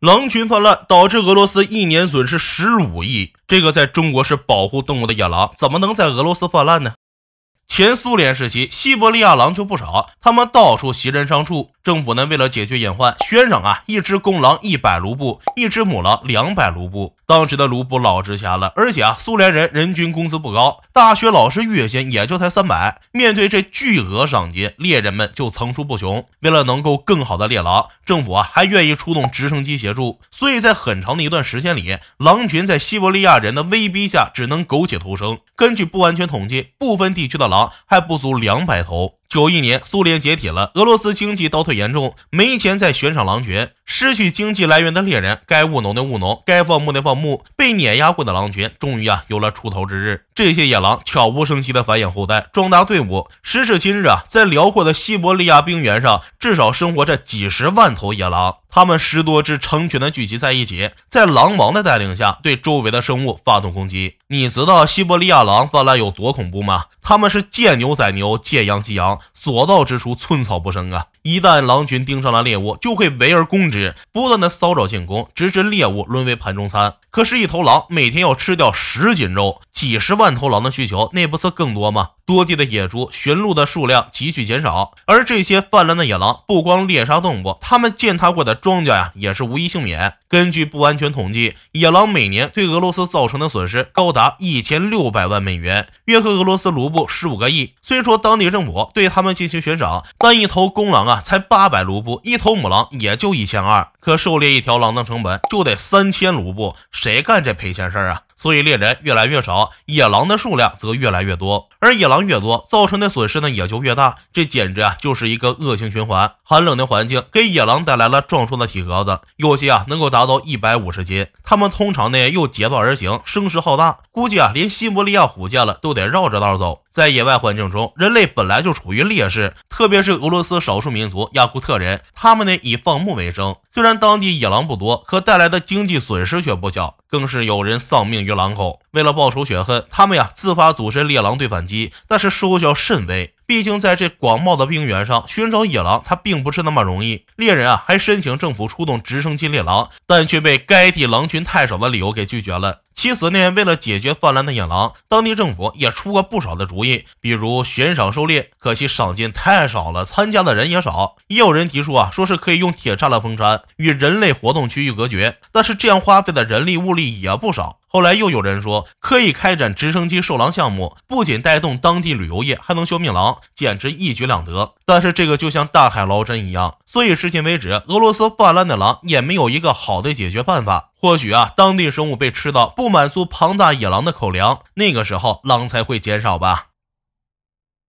狼群泛滥导致俄罗斯一年损失十五亿。这个在中国是保护动物的野狼，怎么能在俄罗斯泛滥呢？前苏联时期，西伯利亚狼就不少，他们到处袭人伤畜。政府呢，为了解决隐患，悬赏啊，一只公狼一百卢布，一只母狼两百卢布。当时的卢布老值钱了，而且啊，苏联人人均工资不高，大学老师月薪也就才三百。面对这巨额赏金，猎人们就层出不穷。为了能够更好的猎狼，政府啊，还愿意出动直升机协助。所以在很长的一段时间里，狼群在西伯利亚人的威逼下，只能苟且偷生。根据不完全统计，部分地区的狼还不足两百头。九一年，苏联解体了，俄罗斯经济倒退严重，没钱再悬赏狼爵。失去经济来源的猎人，该务农的务农，该放牧的放牧。被碾压过的狼群，终于啊有了出头之日。这些野狼悄无声息地繁衍后代，壮大队伍。时至今日啊，在辽阔的西伯利亚冰原上，至少生活着几十万头野狼。它们十多只成群的聚集在一起，在狼王的带领下，对周围的生物发动攻击。你知道西伯利亚狼泛滥有多恐怖吗？他们是借牛宰牛，借羊击羊，所到之处寸草不生啊！一旦狼群盯上了猎物，就会围而攻之。不断的骚扰进攻，直至猎物沦为盘中餐。可是，一头狼每天要吃掉十斤肉，几十万头狼的需求，那不是更多吗？多地的野猪、驯鹿的数量急剧减少，而这些泛滥的野狼不光猎杀动物，它们践踏过的庄稼呀，也是无一幸免。根据不完全统计，野狼每年对俄罗斯造成的损失高达一千六百万美元，约合俄罗斯卢布十五个亿。虽说当地政府对他们进行悬赏，但一头公狼啊才八百卢布，一头母狼也就一千二，可狩猎一条狼的成本就得三千卢布，谁干这赔钱事儿啊？所以猎人越来越少，野狼的数量则越来越多。而野狼越多，造成的损失呢也就越大。这简直啊就是一个恶性循环。寒冷的环境给野狼带来了壮硕的体格子，有些啊能够达到一百五十斤。它们通常呢又结伴而行，声势浩大，估计啊连西伯利亚虎见了都得绕着道走。在野外环境中，人类本来就处于劣势，特别是俄罗斯少数民族亚库特人，他们呢以放牧为生。虽然当地野狼不多，可带来的经济损失却不小，更是有人丧命于狼口。为了报仇雪恨，他们呀自发组织猎狼队反击，但是收效甚微。毕竟，在这广袤的冰原上寻找野狼，它并不是那么容易。猎人啊，还申请政府出动直升机猎狼，但却被该地狼群太少的理由给拒绝了。其实呢，为了解决泛滥的野狼，当地政府也出过不少的主意，比如悬赏狩猎，可惜赏金太少了，参加的人也少。也有人提出啊，说是可以用铁栅栏封山，与人类活动区域隔绝，但是这样花费的人力物力也不少。后来又有人说，可以开展直升机狩狼项目，不仅带动当地旅游业，还能消灭狼，简直一举两得。但是这个就像大海捞针一样，所以至今为止，俄罗斯泛滥的狼也没有一个好的解决办法。或许啊，当地生物被吃到不满足庞大野狼的口粮，那个时候狼才会减少吧。